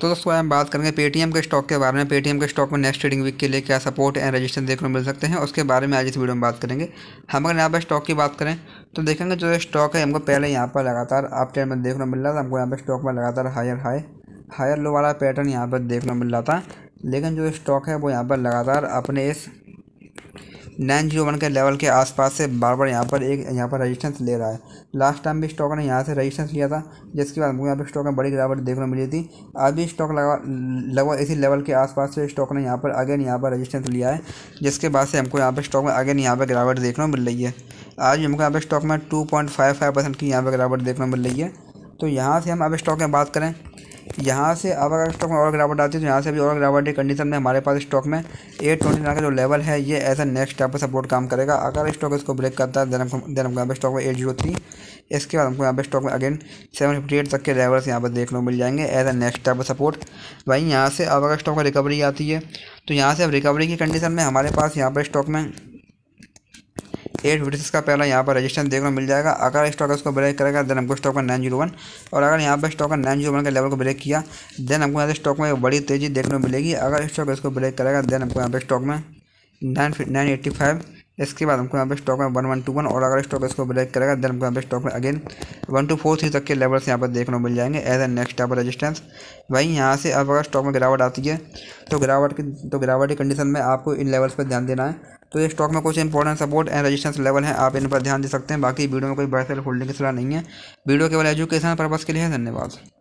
तो दोस्तों हम बात करेंगे पेटीएम के स्टॉक के बारे में पेटीएम के स्टॉक में नेक्स्ट ट्रेडिंग वीक के लिए क्या सपोर्ट एंड रजिस्टेंस देखने को मिल सकते हैं उसके बारे में आज इस वीडियो में बात करेंगे हम अगर यहाँ पर स्टॉक की बात करें तो देखेंगे जो स्टॉक है हमको पहले यहाँ पर लगातार अप ट्रेड में देखने को मिल रहा था हमको यहाँ पर स्टॉक में लगातार हायर हाई हायर लो वाला पैटर्न यहाँ पर देखने को मिल रहा था लेकिन जो स्टॉक है वो यहाँ पर लगातार अपने इस नाइन जीरो वन के लेवल के आसपास से बार बार यहाँ पर एक यहाँ पर रजिस्टेंस ले रहा है लास्ट टाइम भी स्टॉक ने यहाँ से रजिस्टेंस लिया था जिसके बाद मुझे यहाँ पर स्टॉक में बड़ी गिरावट देखने को मिली थी आज भी स्टॉक लगा लगभग इसी लेवल के आसपास से स्टॉक ने यहाँ पर अगेन यहाँ पर रजिस्टेंस लिया है जिसके बाद से हमको यहाँ पर स्टॉक में अगेन यहाँ पर गिरावट देखने को मिल रही है आज हमको यहाँ पर स्टॉक में two point five five percent की यहाँ पर गिरावट देखने को मिल रही है तो यहाँ से हम अब स्टॉक में बात करें यहाँ से अब अगर स्टॉक में और गिरावट आती है तो यहाँ से भी और गिरावट की कंडीशन में हमारे पास स्टॉक में एट ट्वेंटी का जो लेवल है ये एज ए नेक्स्ट टाइप का सपोर्ट काम करेगा अगर स्टॉक इसको ब्रेक करता है देन हमको यहाँ पे स्टॉक में एट जीरो थ्री इसके बाद हमको यहाँ पे स्टॉक में अगेन सेवन फिफ्टी एट तक के लेवल्स यहाँ पर देखने को मिल जाएंगे एज अ नेक्स्ट टाइप का सपोर्ट वहीं यहाँ से अब अगर स्टॉक में रिकवरी आती है तो यहाँ से अब रिकवरी की कंडीशन में हमारे पास यहाँ पर स्टॉक में एट सिक्स का पहला यहाँ पर रजिस्टेंस देखने को मिल जाएगा अगर स्टॉक इसको ब्रेक करेगा देन हमको स्टॉक का नाइन जीरो वन और अगर यहाँ पर स्टॉक का नाइन जीरो वन के लेवल को ब्रेक किया देन हमको यहाँ पर स्टॉक में बड़ी तेजी देखने को मिलेगी अगर स्टॉक इसको ब्रेक करेगा देन हमको यहाँ पे स्टॉक में नाइन नाइन एट्टी फाइव इसके बाद हमको यहाँ पे स्टॉक में वन वन टू वन और अगर स्टॉक इसको ब्रेक करेगा देन हमको यहाँ पर स्टॉक में again one two four three तक के लेवल्स यहाँ पर देखने को मिल जाएंगे एज ए नेक्स्ट यहाँ पर रजिस्टेंस वहीं यहाँ से अब अगर स्टॉक में गिरावट आती है तो गिरावट की तो गिरावट की कंडीशन में आपको इन लेवल्स पर ध्यान देना है तो ये स्टॉक में कुछ important support and resistance level है आप इन पर ध्यान दे सकते हैं बाकी वीडियो में कोई बड़ा सेल होल्डिंग की सलाह नहीं है वीडियो केवल एजुकेशन पर्पज़ के लिए है धन्यवाद